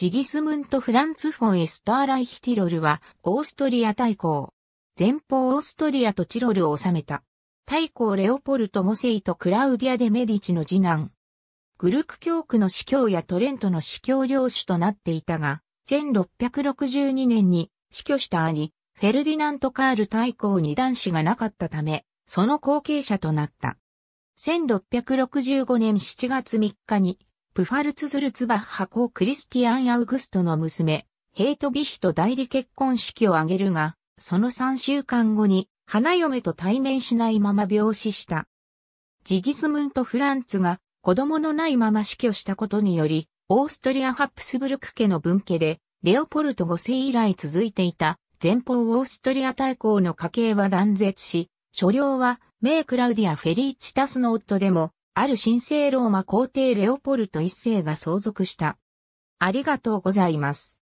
ジギスムント・フランツ・フォン・エスターライヒ・ティロルは、オーストリア大公。前方オーストリアとチロルを治めた。大公レオポルト・モセイとクラウディア・デ・メディチの次男。グルク教区の司教やトレントの司教領主となっていたが、1662年に死去した兄、フェルディナント・カール大公に男子がなかったため、その後継者となった。1665年7月3日にプファルツズルツバッハ公クリスティアン・アウグストの娘、ヘイト・ビヒと代理結婚式を挙げるが、その3週間後に、花嫁と対面しないまま病死した。ジギスムント・フランツが子供のないまま死去したことにより、オーストリア・ハプスブルク家の分家で、レオポルト5世以来続いていた前方オーストリア大公の家系は断絶し、所領は名クラウディア・フェリーチタスの夫でもある神聖ローマ皇帝レオポルト一世が相続した。ありがとうございます。